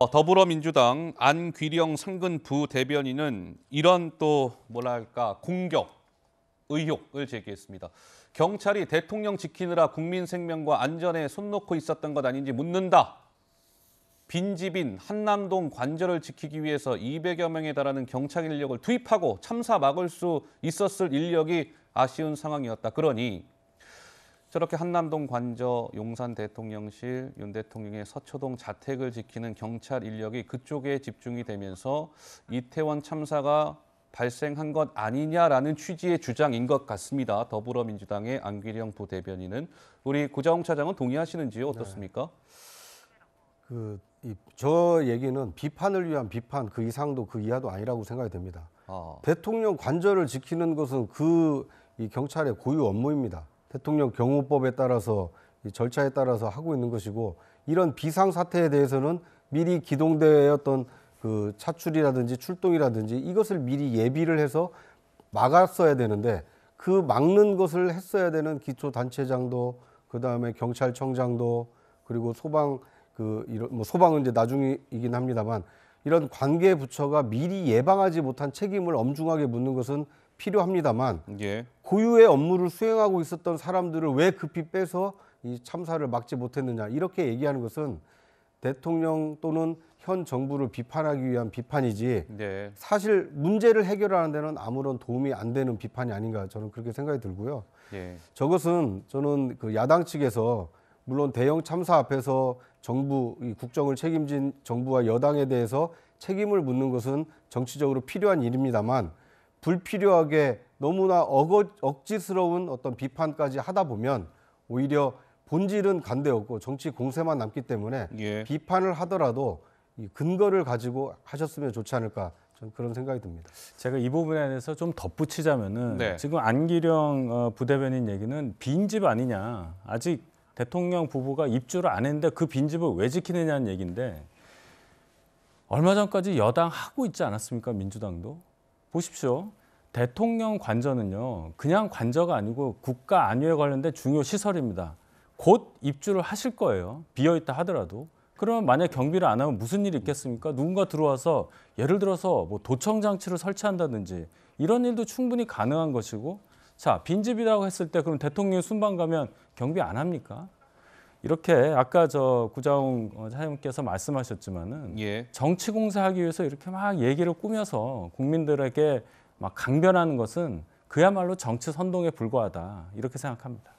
어, 더불어민주당 안귀령 상근 부대변인은 이런 또 뭐랄까 공격 의혹을 제기했습니다. 경찰이 대통령 지키느라 국민 생명과 안전에 손 놓고 있었던 것 아닌지 묻는다. 빈집인 한남동 관절을 지키기 위해서 200여 명에 달하는 경찰 인력을 투입하고 참사 막을 수 있었을 인력이 아쉬운 상황이었다. 그러니 저렇게 한남동 관저, 용산 대통령실, 윤 대통령의 서초동 자택을 지키는 경찰 인력이 그쪽에 집중이 되면서 이태원 참사가 발생한 것 아니냐라는 취지의 주장인 것 같습니다. 더불어민주당의 안기령 부대변인은 우리 구자홍 차장은 동의하시는지요? 어떻습니까? 네. 그저 얘기는 비판을 위한 비판 그 이상도 그 이하도 아니라고 생각이 됩니다. 아. 대통령 관절을 지키는 것은 그 이 경찰의 고유 업무입니다. 대통령 경호법에 따라서 절차에 따라서 하고 있는 것이고 이런 비상 사태에 대해서는 미리 기동대였던그 차출이라든지 출동이라든지 이것을 미리 예비를 해서 막았어야 되는데 그 막는 것을 했어야 되는 기초 단체장도 그 다음에 경찰청장도 그리고 소방 그 이런 뭐 소방은 이제 나중이긴 합니다만 이런 관계 부처가 미리 예방하지 못한 책임을 엄중하게 묻는 것은 필요합니다만 예. 고유의 업무를 수행하고 있었던 사람들을 왜 급히 빼서 이 참사를 막지 못했느냐 이렇게 얘기하는 것은 대통령 또는 현 정부를 비판하기 위한 비판이지 네. 사실 문제를 해결하는 데는 아무런 도움이 안 되는 비판이 아닌가 저는 그렇게 생각이 들고요. 네. 저것은 저는 그 야당 측에서 물론 대형 참사 앞에서 정부 이 국정을 책임진 정부와 여당에 대해서 책임을 묻는 것은 정치적으로 필요한 일입니다만 불필요하게 너무나 어거, 억지스러운 어떤 비판까지 하다 보면 오히려 본질은 간대였고 정치 공세만 남기 때문에 예. 비판을 하더라도 이 근거를 가지고 하셨으면 좋지 않을까 저는 그런 생각이 듭니다. 제가 이 부분에 대해서 좀 덧붙이자면은 네. 지금 안기령 어, 부대변인 얘기는 빈집 아니냐 아직 대통령 부부가 입주를 안 했는데 그 빈집을 왜 지키느냐는 얘기인데 얼마 전까지 여당 하고 있지 않았습니까 민주당도 보십시오. 대통령 관저는요, 그냥 관저가 아니고 국가 안위에 관련된 중요 시설입니다. 곧 입주를 하실 거예요. 비어있다 하더라도. 그러면 만약 경비를 안 하면 무슨 일이 있겠습니까? 누군가 들어와서 예를 들어서 뭐 도청 장치를 설치한다든지 이런 일도 충분히 가능한 것이고 자 빈집이라고 했을 때 그럼 대통령 이 순방 가면 경비 안 합니까? 이렇게 아까 저 구자웅 사장님께서 말씀하셨지만은 예. 정치 공세하기 위해서 이렇게 막 얘기를 꾸며서 국민들에게 막 강변하는 것은 그야말로 정치 선동에 불과하다 이렇게 생각합니다.